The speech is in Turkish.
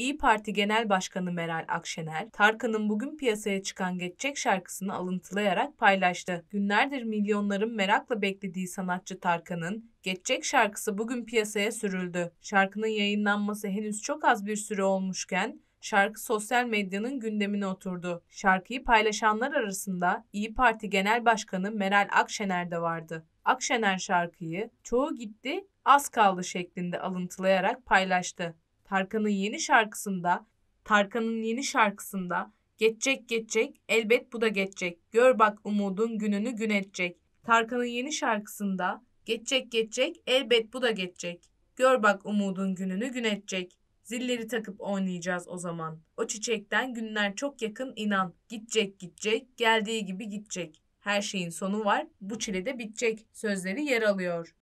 İyi Parti Genel Başkanı Meral Akşener, Tarkan'ın bugün piyasaya çıkan Geçecek şarkısını alıntılayarak paylaştı. Günlerdir milyonların merakla beklediği sanatçı Tarkan'ın Geçecek şarkısı bugün piyasaya sürüldü. Şarkının yayınlanması henüz çok az bir süre olmuşken şarkı sosyal medyanın gündemine oturdu. Şarkıyı paylaşanlar arasında İyi Parti Genel Başkanı Meral Akşener de vardı. Akşener şarkıyı çoğu gitti az kaldı şeklinde alıntılayarak paylaştı. Tarkan'ın yeni şarkısında Tarkan'ın yeni şarkısında Geçecek geçecek elbet bu da geçecek. Gör bak umudun gününü gün edecek. Tarkan'ın yeni şarkısında Geçecek geçecek elbet bu da geçecek. Gör bak umudun gününü gün edecek. Zilleri takıp oynayacağız o zaman. O çiçekten günler çok yakın inan. Gidecek gidecek, geldiği gibi gidecek. Her şeyin sonu var, bu çile de bitecek. Sözleri yer alıyor.